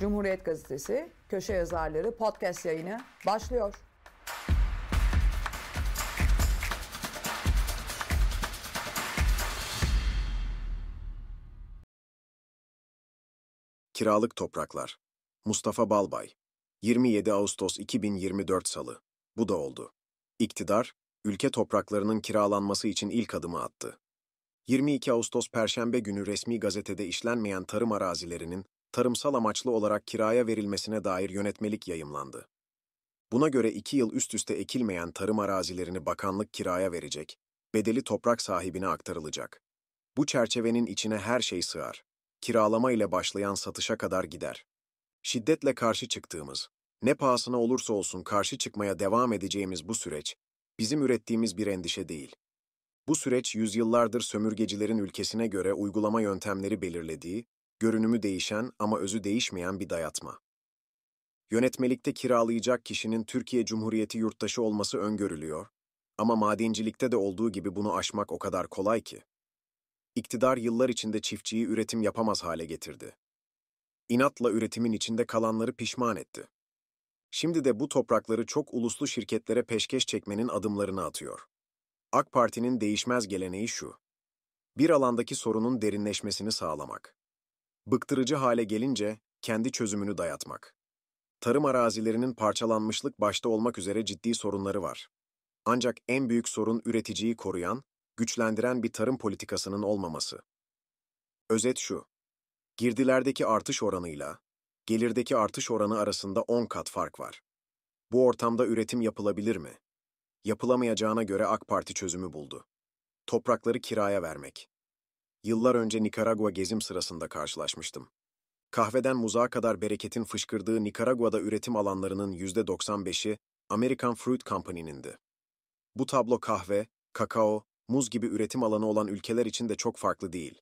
Cumhuriyet Gazetesi köşe yazarları podcast yayını başlıyor. Kiralık Topraklar Mustafa Balbay 27 Ağustos 2024 Salı Bu da oldu. İktidar, ülke topraklarının kiralanması için ilk adımı attı. 22 Ağustos Perşembe günü resmi gazetede işlenmeyen tarım arazilerinin tarımsal amaçlı olarak kiraya verilmesine dair yönetmelik yayımlandı. Buna göre iki yıl üst üste ekilmeyen tarım arazilerini bakanlık kiraya verecek, bedeli toprak sahibine aktarılacak. Bu çerçevenin içine her şey sığar. Kiralama ile başlayan satışa kadar gider. Şiddetle karşı çıktığımız, ne pahasına olursa olsun karşı çıkmaya devam edeceğimiz bu süreç, bizim ürettiğimiz bir endişe değil. Bu süreç yüzyıllardır sömürgecilerin ülkesine göre uygulama yöntemleri belirlediği görünümü değişen ama özü değişmeyen bir dayatma. Yönetmelikte kiralayacak kişinin Türkiye Cumhuriyeti yurttaşı olması öngörülüyor ama madencilikte de olduğu gibi bunu aşmak o kadar kolay ki. İktidar yıllar içinde çiftçiyi üretim yapamaz hale getirdi. İnatla üretimin içinde kalanları pişman etti. Şimdi de bu toprakları çok uluslu şirketlere peşkeş çekmenin adımlarını atıyor. AK Parti'nin değişmez geleneği şu. Bir alandaki sorunun derinleşmesini sağlamak bıktırıcı hale gelince kendi çözümünü dayatmak. Tarım arazilerinin parçalanmışlık başta olmak üzere ciddi sorunları var. Ancak en büyük sorun üreticiyi koruyan, güçlendiren bir tarım politikasının olmaması. Özet şu, girdilerdeki artış oranıyla gelirdeki artış oranı arasında 10 kat fark var. Bu ortamda üretim yapılabilir mi? Yapılamayacağına göre AK Parti çözümü buldu. Toprakları kiraya vermek. Yıllar önce Nikaragua gezim sırasında karşılaşmıştım. Kahveden muzağa kadar bereketin fışkırdığı Nikaragua'da üretim alanlarının %95'i American Fruit Company'nindi. Bu tablo kahve, kakao, muz gibi üretim alanı olan ülkeler için de çok farklı değil.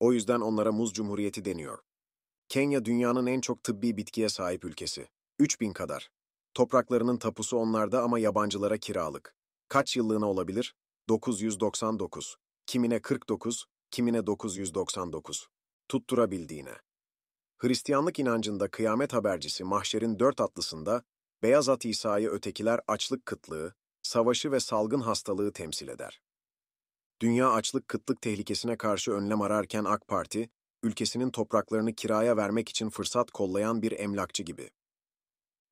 O yüzden onlara muz cumhuriyeti deniyor. Kenya dünyanın en çok tıbbi bitkiye sahip ülkesi. 3000 kadar. Topraklarının tapusu onlarda ama yabancılara kiralık. Kaç yıllığına olabilir? 999. Kimine 49, kimine 999, tutturabildiğine. Hristiyanlık inancında kıyamet habercisi mahşerin dört atlısında beyaz at İsa'yı ötekiler açlık kıtlığı, savaşı ve salgın hastalığı temsil eder. Dünya açlık kıtlık tehlikesine karşı önlem ararken AK Parti, ülkesinin topraklarını kiraya vermek için fırsat kollayan bir emlakçı gibi.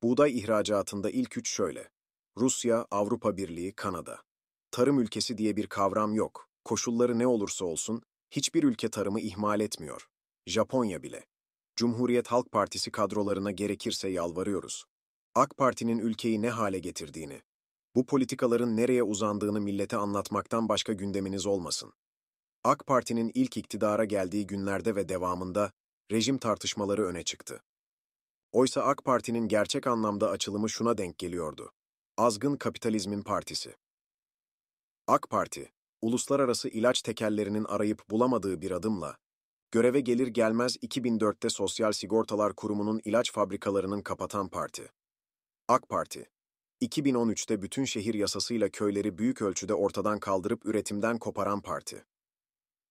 Buğday ihracatında ilk üç şöyle. Rusya, Avrupa Birliği, Kanada. Tarım ülkesi diye bir kavram yok. Koşulları ne olursa olsun, hiçbir ülke tarımı ihmal etmiyor. Japonya bile. Cumhuriyet Halk Partisi kadrolarına gerekirse yalvarıyoruz. AK Parti'nin ülkeyi ne hale getirdiğini, bu politikaların nereye uzandığını millete anlatmaktan başka gündeminiz olmasın. AK Parti'nin ilk iktidara geldiği günlerde ve devamında rejim tartışmaları öne çıktı. Oysa AK Parti'nin gerçek anlamda açılımı şuna denk geliyordu. Azgın kapitalizmin partisi. AK Parti, uluslararası ilaç tekellerinin arayıp bulamadığı bir adımla, göreve gelir gelmez 2004'te Sosyal Sigortalar Kurumu'nun ilaç fabrikalarının kapatan parti. AK Parti, 2013'te bütün şehir yasasıyla köyleri büyük ölçüde ortadan kaldırıp üretimden koparan parti.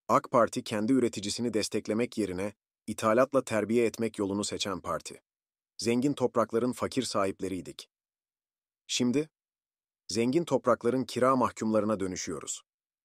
AK Parti kendi üreticisini desteklemek yerine ithalatla terbiye etmek yolunu seçen parti. Zengin toprakların fakir sahipleriydik. Şimdi, zengin toprakların kira mahkumlarına dönüşüyoruz.